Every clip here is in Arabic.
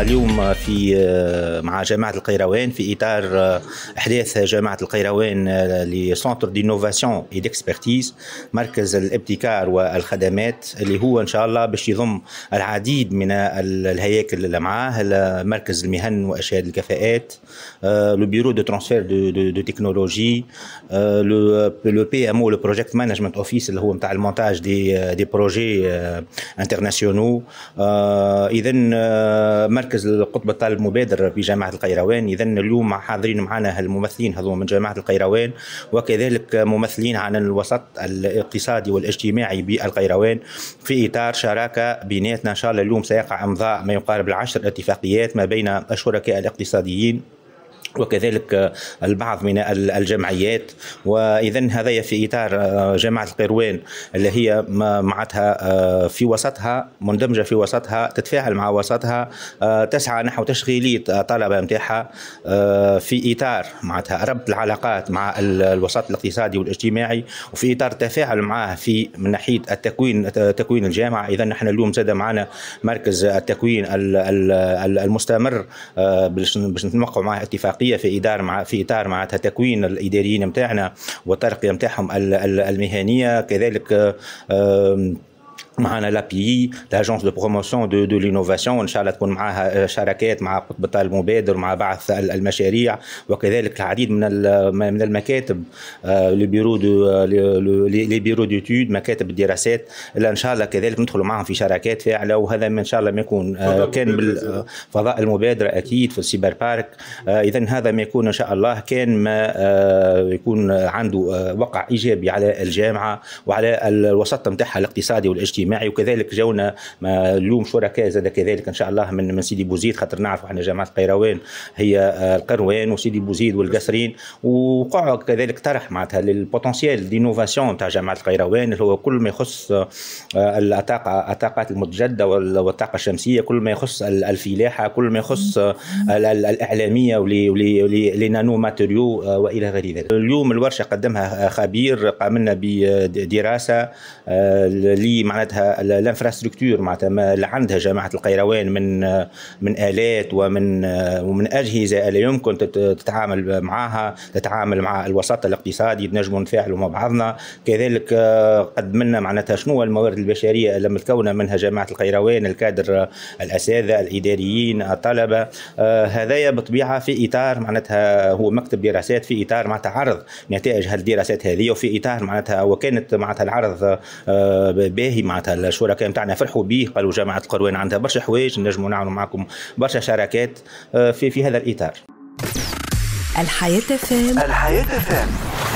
اليوم في آه، مع جامعة القيروان في إطار آه، إحداث جامعة القيروان لسونتر دينوفاسيون إي ديكسبرتيز مركز الابتكار والخدمات اللي هو إن شاء الله باش يضم العديد من آه، الهياكل اللي معاه مركز المهن وأشهاد الكفاءات لو بيرو دو ترانسفير دو تكنولوجي لو بي ام او لو بروجيكت مانجمنت اوفيس اللي هو نتاع المونتاج دي دي بروجي انترناسيونو اذا مركز مركز القطب الطالب المبادر بجامعه القيروان اذا اليوم حاضرين معنا الممثلين هذو من جامعه القيروان وكذلك ممثلين عن الوسط الاقتصادي والاجتماعي بالقيروان في اطار شراكه بيناتنا ان شاء الله اليوم سيقع امضاء ما يقارب العشر اتفاقيات ما بين الشركاء الاقتصاديين وكذلك البعض من الجمعيات واذا هذا في اطار آه، جامعه القروان اللي هي معناتها آه، في وسطها مندمجه في وسطها تتفاعل مع وسطها آه، تسعى نحو تشغيليه طلبه نتاعها في اطار معناتها ربط العلاقات مع الوسط الاقتصادي والاجتماعي وفي اطار التفاعل معاه في من ناحيه التكوين تكوين الجامعه اذا نحن اليوم زاد معنا مركز التكوين المستمر باش نوقعوا معه اتفاقيه الترقيه في اداره مع في اطار معناتها تكوين الاداريين نتاعنا والترقيه نتاعهم المهنيه كذلك آه معنا لابي لاجونس دو بروموسيون دو دو لينوفاسيون ان شاء الله تكون معها آه، شراكات مع قطب المبادر مع بعث المشاريع وكذلك العديد من من المكاتب لي بيرو دو لي بيرو ديتود مكاتب الدراسات اللي ان شاء الله كذلك ندخلوا معهم في شراكات فاعله وهذا ما ان شاء الله ما يكون آه، كان بالفضاء آه، المبادره اكيد في السيبر بارك اذا هذا ما يكون ان شاء الله كان ما يكون عنده وقع ايجابي على الجامعه وعلى الوسط نتاعها الاقتصادي والاجتماعي الاجتماعي وكذلك جونا اليوم شركاء زاد كذلك ان شاء الله من من سيدي بوزيد خاطر نعرف احنا جامعه القيروان هي آه، القروان وسيدي بوزيد والقصرين وقع كذلك طرح معناتها للبوتنسيال دينوفاسيون تاع جامعه القيروان اللي هو كل ما يخص آه، الطاقه الطاقات المتجدده والطاقه الشمسيه كل ما يخص الفلاحه كل ما يخص آه، الاعلاميه ولنانو ماتريو والى غير ذلك اليوم الورشه قدمها خبير قام لنا بدراسه اللي معناتها معناتها الانفراستركتور معناتها اللي عندها جامعه القيروان من من الات ومن ومن اجهزه اللي يمكن تتعامل معها تتعامل مع الوسط الاقتصادي نجموا نتفاعلوا مع بعضنا كذلك آه، قدمنا معناتها شنو الموارد البشريه اللي متكونه منها جامعه القيروان الكادر آه، الاساتذه الاداريين الطلبه آه، هذايا بطبيعه في اطار معناتها هو مكتب دراسات في اطار معناتها عرض نتائج هالدراسات هذه وفي اطار معناتها وكانت معناتها العرض باهي معناتها معناتها الشركاء نتاعنا فرحوا به قالوا جامعه القروان عندها برشا حوايج نجموا نعملوا معكم برشا شراكات آه، في في هذا الاطار الحياه فهم الحياه فهم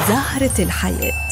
زهره الحياه